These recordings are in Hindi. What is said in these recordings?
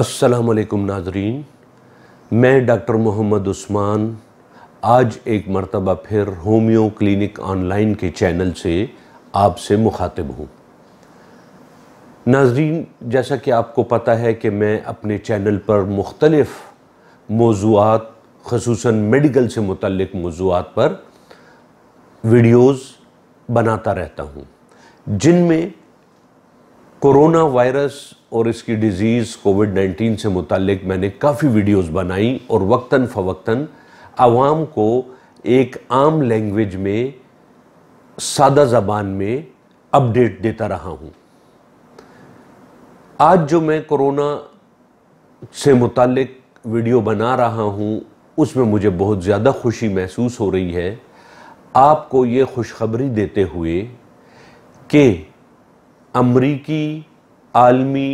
असलकुम नाजरीन मैं डॉक्टर मोहम्मद उस्मान आज एक मरतबा फिर होम्यो क्लिनिक ऑनलाइन के चैनल से आपसे मुखातिब हूँ नाजरीन जैसा कि आपको पता है कि मैं अपने चैनल पर मुख्तलफ़ मौजूद खसूस मेडिकल से मुतलक मौजूद पर वीडियोज़ बनाता रहता हूँ जिनमें कोरोना वायरस और इसकी डिज़ीज़ कोविड 19 से मुतक मैंने काफ़ी वीडियोस बनाई और वक्ता फवता आवाम को एक आम लैंग्वेज में सादा ज़बान में अपडेट देता रहा हूँ आज जो मैं कोरोना से मुतक वीडियो बना रहा हूँ उसमें मुझे बहुत ज़्यादा खुशी महसूस हो रही है आपको ये खुशखबरी देते हुए कि अमरीकी आलमी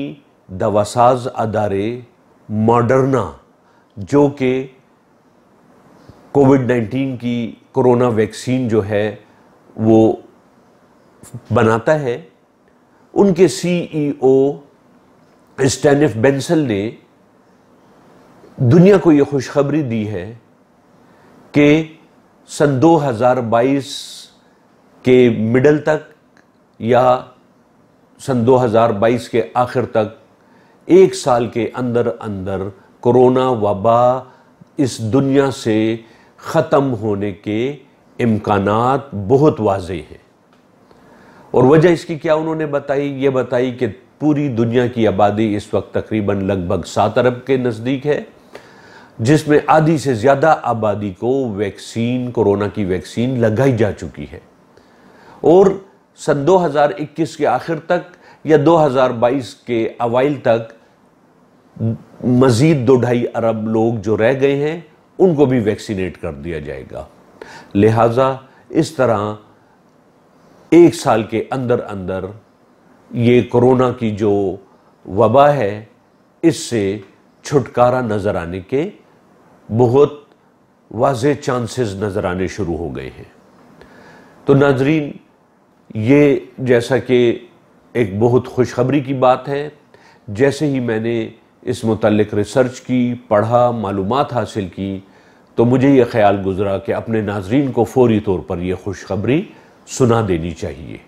दवासाज अदारे मॉडर्ना जो कि कोविड 19 की कोरोना वैक्सीन जो है वो बनाता है उनके सीईओ e स्टैनिफ बेंसल ने दुनिया को ये खुशखबरी दी है कि सन 2022 के मिडल तक या सन 2022 के आखिर तक एक साल के अंदर अंदर कोरोना वबा इस दुनिया से ख़त्म होने के इम्कान बहुत वाज हैं और वजह इसकी क्या उन्होंने बताई ये बताई कि पूरी दुनिया की आबादी इस वक्त तकरीबन लगभग सात अरब के नज़दीक है जिसमें आधी से ज़्यादा आबादी को वैक्सीन कोरोना की वैक्सीन लगाई जा चुकी है और सन 2021 के आखिर तक या 2022 के अवाइल तक मज़ीद दो ढाई अरब लोग जो रह गए हैं उनको भी वैक्सीनेट कर दिया जाएगा लिहाजा इस तरह एक साल के अंदर अंदर ये कोरोना की जो वबा है इससे छुटकारा नज़र आने के बहुत वाज चांसेस नज़र आने शुरू हो गए हैं तो नाजरीन ये जैसा कि एक बहुत खुशखबरी की बात है जैसे ही मैंने इस मतलब रिसर्च की पढ़ा मालूम हासिल की तो मुझे ये ख्याल गुजरा कि अपने नाजरीन को फौरी तौर पर यह खुशखबरी सुना देनी चाहिए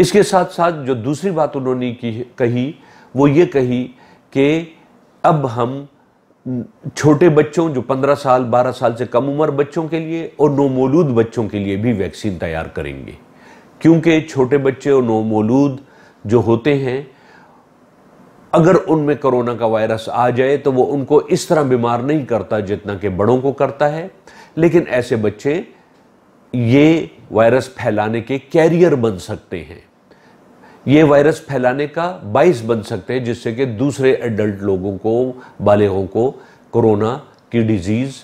इसके साथ साथ जो दूसरी बात उन्होंने की कही वो ये कही कि अब हम छोटे बच्चों जो 15 साल 12 साल से कम उम्र बच्चों के लिए और नोमोलूद बच्चों के लिए भी वैक्सीन तैयार करेंगे क्योंकि छोटे बच्चे और नोमोलूद जो होते हैं अगर उनमें कोरोना का वायरस आ जाए तो वो उनको इस तरह बीमार नहीं करता जितना कि बड़ों को करता है लेकिन ऐसे बच्चे ये वायरस फैलाने के कैरियर बन सकते हैं ये वायरस फैलाने का बाइस बन सकते हैं जिससे कि दूसरे एडल्ट लोगों को बालगों को कोरोना की डिजीज़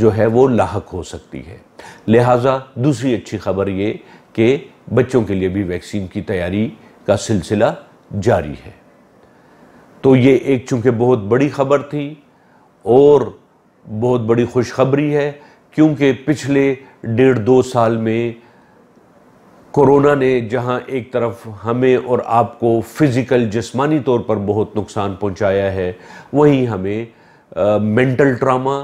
जो है वो लाक हो सकती है लिहाजा दूसरी अच्छी खबर ये कि बच्चों के लिए भी वैक्सीन की तैयारी का सिलसिला जारी है तो ये एक चूँकि बहुत बड़ी खबर थी और बहुत बड़ी खुशखबरी है क्योंकि पिछले डेढ़ दो साल में कोरोना ने जहां एक तरफ हमें और आपको फिज़िकल जिस्मानी तौर पर बहुत नुकसान पहुंचाया है वहीं हमें आ, मेंटल ट्रामा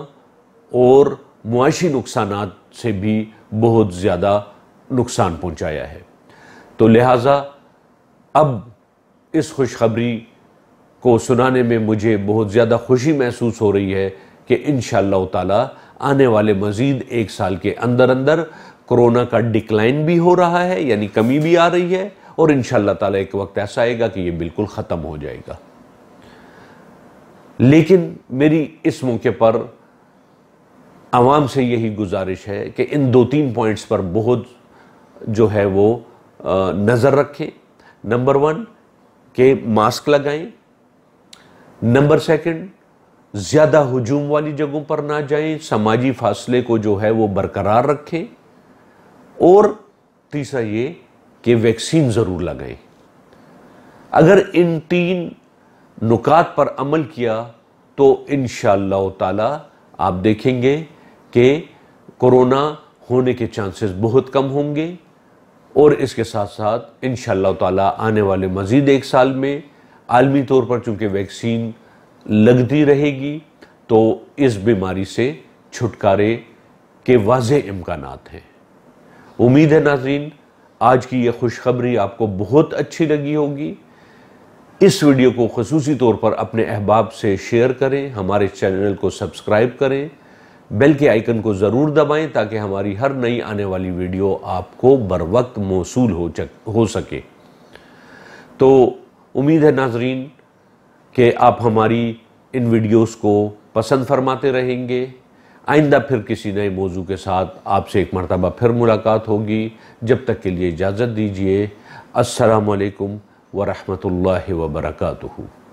और मुआशी नुकसान से भी बहुत ज़्यादा नुकसान पहुंचाया है तो लिहाजा अब इस खुशखबरी को सुनाने में मुझे बहुत ज़्यादा खुशी महसूस हो रही है कि इन ताला आने वाले मज़ीद एक साल के अंदर अंदर कोरोना का डिक्लाइन भी हो रहा है यानी कमी भी आ रही है और इन ताला एक वक्त ऐसा आएगा कि ये बिल्कुल ख़त्म हो जाएगा लेकिन मेरी इस मौके पर आवाम से यही गुजारिश है कि इन दो तीन पॉइंट्स पर बहुत जो है वो नज़र रखें नंबर वन के मास्क लगाएं नंबर सेकंड ज़्यादा हजूम वाली जगहों पर ना जाएं समाजी फासले को जो है वो बरकरार रखें और तीसरा ये कि वैक्सीन ज़रूर लगाएं अगर इन तीन नुकात पर अमल किया तो इन ताला आप देखेंगे कि कोरोना होने के चांसेस बहुत कम होंगे और इसके साथ साथ इन ताला आने वाले मज़ीद एक साल में आलमी तौर पर चूँकि वैक्सीन लगती रहेगी तो इस बीमारी से छुटकारे के वाज इम्कान हैं उम्मीद है नाजीन आज की ये खुशखबरी आपको बहुत अच्छी लगी होगी इस वीडियो को खसूसी तौर पर अपने अहबाब से शेयर करें हमारे चैनल को सब्सक्राइब करें बेल के आइकन को ज़रूर दबाएं ताकि हमारी हर नई आने वाली वीडियो आपको बर वक्त मौसू हो चक हो सके तो उम्मीद है नाजरीन कि आप हमारी इन वीडियोस को पसंद फरमाते रहेंगे आइंदा फिर किसी नए मौजू के साथ आपसे एक मरतबा फिर मुलाकात होगी जब तक के लिए इजाज़त दीजिए असलकम वरहमल वर्का